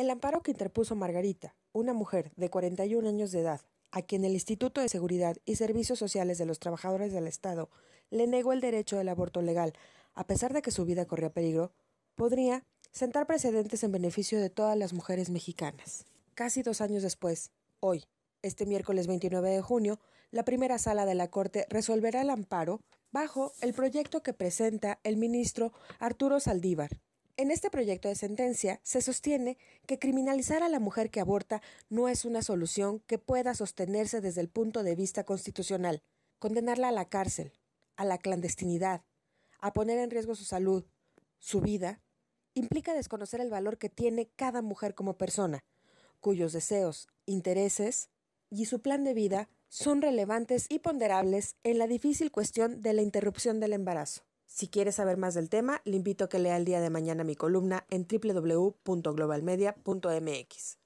El amparo que interpuso Margarita, una mujer de 41 años de edad, a quien el Instituto de Seguridad y Servicios Sociales de los Trabajadores del Estado le negó el derecho al aborto legal, a pesar de que su vida corría peligro, podría sentar precedentes en beneficio de todas las mujeres mexicanas. Casi dos años después, hoy, este miércoles 29 de junio, la primera sala de la Corte resolverá el amparo bajo el proyecto que presenta el ministro Arturo Saldívar, en este proyecto de sentencia se sostiene que criminalizar a la mujer que aborta no es una solución que pueda sostenerse desde el punto de vista constitucional. Condenarla a la cárcel, a la clandestinidad, a poner en riesgo su salud, su vida, implica desconocer el valor que tiene cada mujer como persona, cuyos deseos, intereses y su plan de vida son relevantes y ponderables en la difícil cuestión de la interrupción del embarazo. Si quieres saber más del tema, le invito a que lea el día de mañana mi columna en www.globalmedia.mx.